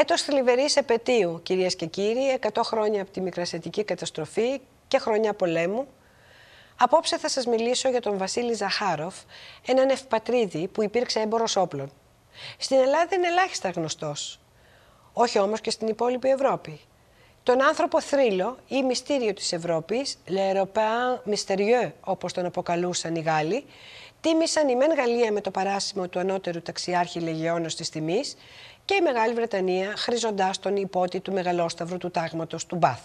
Έτος θλιβερής επαιτίου, κυρίες και κύριοι, 100 χρόνια από τη μικρασιατική καταστροφή και χρόνια πολέμου. Απόψε θα σας μιλήσω για τον Βασίλη Ζαχάροφ, έναν ευπατρίδη που υπήρξε έμπορος όπλων. Στην Ελλάδα είναι ελάχιστα γνωστός, όχι όμως και στην υπόλοιπη Ευρώπη. Τον άνθρωπο θρύλο ή μυστήριο της Ευρώπης, Le Européen Mysterieux όπως τον αποκαλούσαν οι Γάλλοι, τίμησαν η Μεν Γαλλία με το παράσημο του ανώτερου ταξιάρχη Λεγεώνος της τιμής και η Μεγάλη Βρετανία χρυζοντάς τον υπότι του μεγαλόσταυρου του τάγματος του Μπαθ.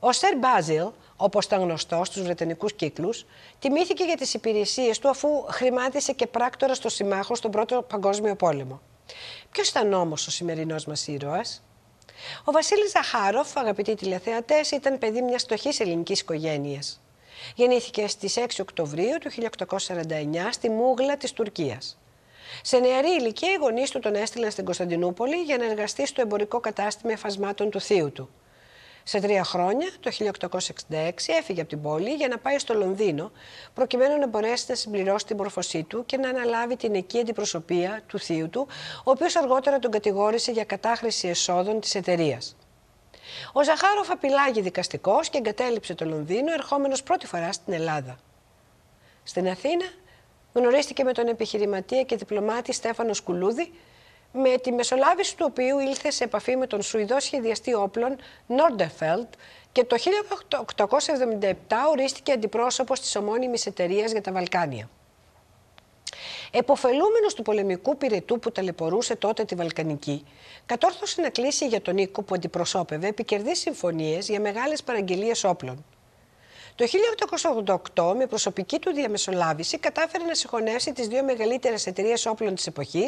Ο Σερ Μπάζιλ, όπως ήταν γνωστός στους Βρετανικούς κύκλους, τιμήθηκε για τις υπηρεσίες του αφού χρημάτισε και πράκτορα στο συμμάχο στον Πρώτο Παγκόσμιο Πόλεμο. Ποιος ήταν όμως ο σημερινός μας ήρωας, Ο Βασίλης Ζαχάροφ, αγαπητοί τηλεθεατές, ήταν παιδί μιας στοχή ελληνικής οικογένειας. Γεννήθηκε στις 6 Οκτωβρίου του 1849 στη Μούγλα της Τουρκίας. Σε νεαρή ηλικία οι γονείς του τον έστειλαν στην Κωνσταντινούπολη για να εργαστεί στο εμπορικό κατάστημα εφασμάτων του θείου του. Σε τρία χρόνια, το 1866, έφυγε από την πόλη για να πάει στο Λονδίνο, προκειμένου να μπορέσει να συμπληρώσει την μορφωσή του και να αναλάβει την εκεί αντιπροσωπεία του θείου του, ο οποίος αργότερα τον κατηγόρησε για κατάχρηση εσόδων της εταιρείας. Ο Ζαχάροφ απειλάγει δικαστικός και εγκατέλειψε το Λονδίνο, ερχόμενος πρώτη φορά στην Ελλάδα. Στην Αθήνα γνωρίστηκε με τον επιχειρηματία και διπλωμάτη Στέφανο Σκουλούδη, με τη μεσολάβηση του οποίου ήλθε σε επαφή με τον Σουηδό σχεδιαστή όπλων Νόρντερφελτ και το 1877 ορίστηκε αντιπρόσωπος της ομώνυμης εταιρείας για τα Βαλκάνια. Εποφελούμενος του πολεμικού πυρετού που ταλαιπωρούσε τότε τη Βαλκανική, κατόρθωσε να κλείσει για τον οίκο που αντιπροσώπευε επικερδεί συμφωνίες για μεγάλες παραγγελίες όπλων. Το 1888, με προσωπική του διαμεσολάβηση, κατάφερε να συγχωνεύσει τις δύο μεγαλύτερες εταιρείες όπλων της εποχής,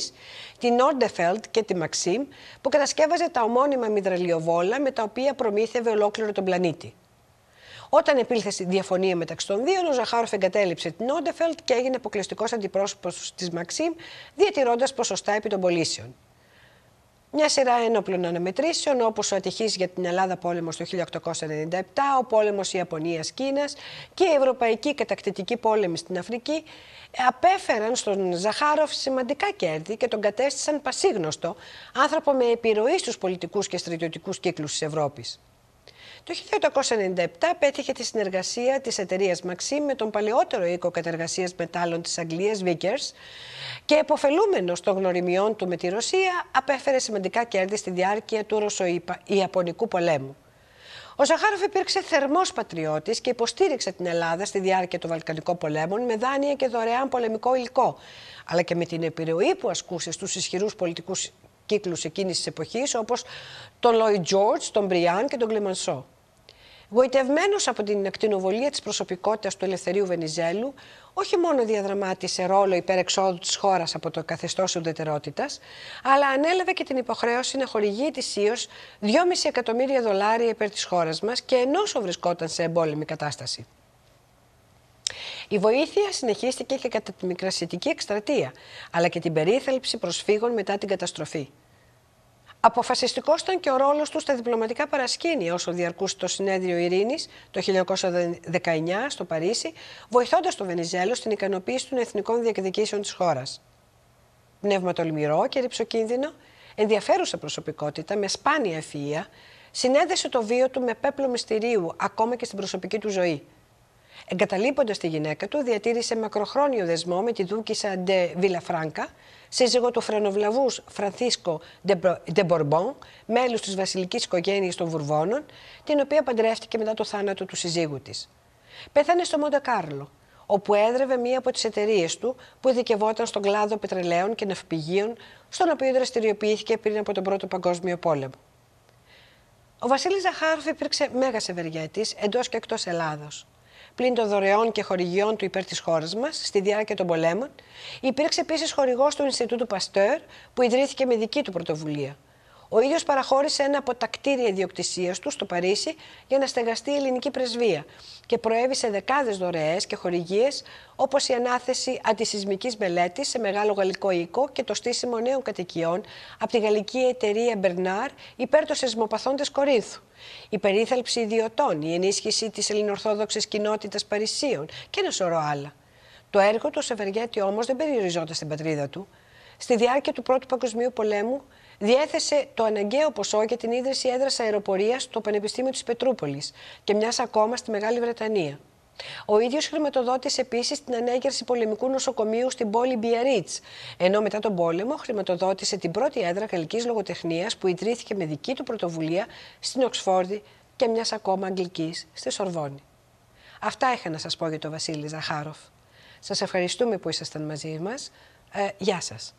την Nordefeld και τη Maxim, που κατασκεύαζε τα ομώνυμα μυδραλιοβόλα με τα οποία προμήθευε ολόκληρο τον πλανήτη. Όταν επήλθε στη διαφωνία μεταξύ των δύο, ο Ζαχάροφ εγκατέλειψε την Όντεφελτ και έγινε αποκλειστικός αντιπρόσωπος της Μαξίμ, διατηρώντας ποσοστά επί των πωλήσεων. Μια σειρά ένοπλων αναμετρήσεων, όπως ο ατυχής για την Ελλάδα πόλεμος το 1897, ο πόλεμος Ιαπωνία-Κίνα και η Ευρωπαϊκή Κατακτητική Πόλεμη στην Αφρική, απέφεραν στον Ζαχάροφ σημαντικά κέρδη και τον κατέστησαν πασίγνωστο άνθρωπο με επιρροή στους πολιτικούς και στρατιωτικούς κύκλους της Ευρώπης. Το 1897 πέτυχε τη συνεργασία της εταιρείας Μαξί με τον παλαιότερο οίκο κατεργασίας μετάλλων της Αγγλίας Vickers και εποφελούμενος των γνωριμιών του με τη Ρωσία απέφερε σημαντικά κέρδη στη διάρκεια του Ρωσο-Ιαπωνικού πολέμου. Ο Ζαχάροφ υπήρξε θερμός πατριώτης και υποστήριξε την Ελλάδα στη διάρκεια του Βαλκανικού πολέμων με δάνεια και δωρεάν πολεμικό υλικό, αλλά και με την επιρροή που ασκούσε στους ισχυρούς πολιτικούς κύκλους εκείνης της εποχής όπως τον Λόι Τζόρτζ, τον Μπριάν και τον Κλεμανσό. Γοητευμένος από την ακτινοβολία της προσωπικότητας του Ελευθερίου Βενιζέλου, όχι μόνο διαδραμάτισε ρόλο υπερεξόδου της χώρας από το καθεστώς ουδετερότητας, αλλά ανέλαβε και την υποχρέωση να χορηγεί ετησίως 2,5 εκατομμύρια δολάρια υπέρ της χώρας μας και ενώσο βρισκόταν σε εμπόλεμη κατάσταση. Η βοήθεια συνεχίστηκε και κατά τη μικρασιατική εκστρατεία, αλλά και την περίθαλψη προσφύγων μετά την καταστροφή. Αποφασιστικός ήταν και ο ρόλος του στα διπλωματικά παρασκήνια όσο διαρκούσε το Συνέδριο Ειρήνης το 1919 στο Παρίσι, βοηθώντας τον Βενιζέλο στην ικανοποίηση των εθνικών διεκδικήσεων της χώρας. Πνεύμα τολμηρό και ρηψοκίνδυνο, ενδιαφέρουσα προσωπικότητα με σπάνια ευφυα, συνέδεσε το βίο του με πέπλο μυστηρίου ακόμα και στην προσωπική του ζωή. Εγκαταλείποντας τη γυναίκα του, διατήρησε μακροχρόνιο δεσμό με τη δούκησα Ντε Βιλαφράνκα, σύζυγο του φρενοβλαβούς Φρανθίσκο Ντε Μπορμπον, μέλους της βασιλικής οικογένειας των Βουρβώνων, την οποία παντρεύτηκε μετά το θάνατο του συζύγου της. Πέθανε στο Μοντε Κάρλο, όπου έδρευε μία από τις εταιρείες του που ειδικευόταν στον κλάδο πετρελαίων και ναυπηγείων, στον οποίο δραστηριοποιήθηκε πριν από τον Πρώτο Παγκόσμιο Πόλεμο. Ο Βασίλης Ζαχάροφ υπήρξε μέγας ευεργέτης εντός και εκτός Ελλάδος πλην των δωρεών και χορηγιών του υπέρ της χώρας μας στη διάρκεια των πολέμων, υπήρξε επίσης χορηγός του Ινστιτούτου Παστέρ, που ιδρύθηκε με δική του πρωτοβουλία. Ο ίδιος παραχώρησε ένα από τα κτίρια ιδιοκτησίας του στο Παρίσι για να στεγαστεί η ελληνική πρεσβεία και προέβησε δεκάδες δωρεές και χορηγίες, όπως η ανάθεση αντισυσμικής μελέτης σε μεγάλο γαλλικό οίκο και το στήσιμο νέων κατοικιών από τη γαλλική εταιρεία Μπερνάρ υπέρ των σεσμοπαθών της Κορίνθου. Η περίθαλψη ιδιωτών, η ενίσχυση της ελληνοορθόδοξης κοινότητας Παρισίων και ένα σωρό άλλα. Το έργο του Σεβεργέτη όμως δεν περιοριζόταν στην πατρίδα του. Στη διάρκεια του Πρώτου Παγκοσμίου Πολέμου διέθεσε το αναγκαίο ποσό για την ίδρυση έδρας αεροπορίας στο Πανεπιστήμιο της Πετρούπολης και μιας ακόμα στη Μεγάλη Βρετανία. Ο ίδιος χρηματοδότησε επίσης την ανέγερση πολεμικού νοσοκομείου στην πόλη Μπιαρίτ, ενώ μετά τον πόλεμο χρηματοδότησε την πρώτη έδρα γαλλικής λογοτεχνίας που ιδρύθηκε με δική του πρωτοβουλία στην Οξφόρδη και μιας ακόμα αγγλικής στη Σορβόνη. Αυτά είχα να σας πω για τον Βασίλη Ζαχάροφ. Σας ευχαριστούμε που ήσασταν μαζί μας. Ε, γεια σας.